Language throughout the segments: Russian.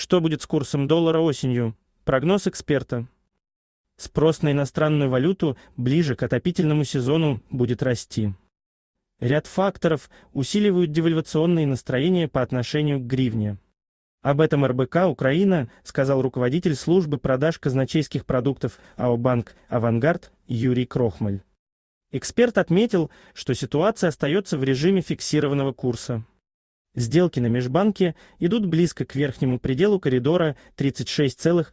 Что будет с курсом доллара осенью? Прогноз эксперта. Спрос на иностранную валюту ближе к отопительному сезону будет расти. Ряд факторов усиливают девальвационные настроения по отношению к гривне. Об этом РБК Украина сказал руководитель службы продаж казначейских продуктов АО «Банк Авангард» Юрий Крохмаль. Эксперт отметил, что ситуация остается в режиме фиксированного курса. Сделки на межбанке идут близко к верхнему пределу коридора 36,85,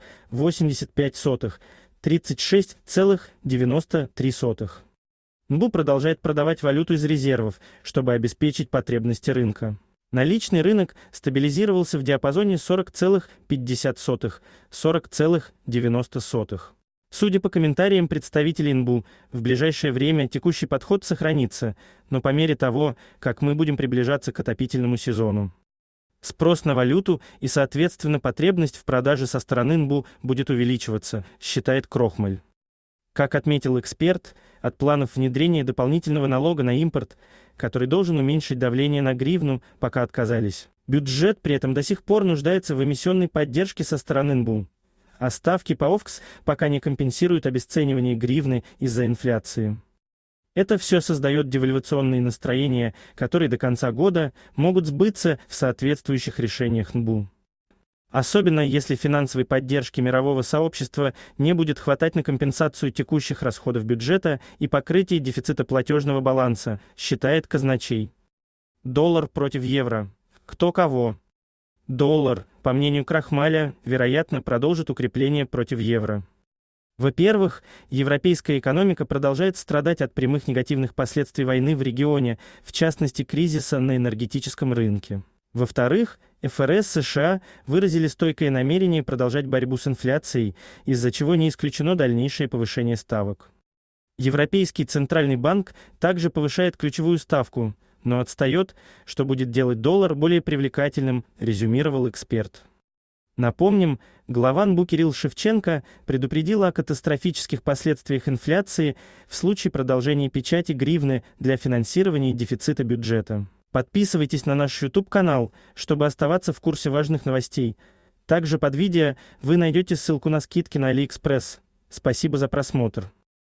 36,93. НБУ продолжает продавать валюту из резервов, чтобы обеспечить потребности рынка. Наличный рынок стабилизировался в диапазоне 40,50, 40,90. Судя по комментариям представителей НБУ, в ближайшее время текущий подход сохранится, но по мере того, как мы будем приближаться к отопительному сезону. Спрос на валюту и, соответственно, потребность в продаже со стороны НБУ будет увеличиваться, считает Крохмаль. Как отметил эксперт, от планов внедрения дополнительного налога на импорт, который должен уменьшить давление на гривну, пока отказались. Бюджет при этом до сих пор нуждается в эмиссионной поддержке со стороны НБУ а ставки по ОФКС пока не компенсируют обесценивание гривны из-за инфляции. Это все создает девальвационные настроения, которые до конца года могут сбыться в соответствующих решениях НБУ. Особенно если финансовой поддержки мирового сообщества не будет хватать на компенсацию текущих расходов бюджета и покрытие дефицита платежного баланса, считает казначей. Доллар против евро. Кто кого? Доллар, по мнению Крахмаля, вероятно, продолжит укрепление против евро. Во-первых, европейская экономика продолжает страдать от прямых негативных последствий войны в регионе, в частности кризиса на энергетическом рынке. Во-вторых, ФРС США выразили стойкое намерение продолжать борьбу с инфляцией, из-за чего не исключено дальнейшее повышение ставок. Европейский центральный банк также повышает ключевую ставку но отстает, что будет делать доллар более привлекательным, резюмировал эксперт. Напомним, глава НБУ Кирилл Шевченко предупредил о катастрофических последствиях инфляции в случае продолжения печати гривны для финансирования дефицита бюджета. Подписывайтесь на наш YouTube-канал, чтобы оставаться в курсе важных новостей. Также под видео вы найдете ссылку на скидки на AliExpress. Спасибо за просмотр.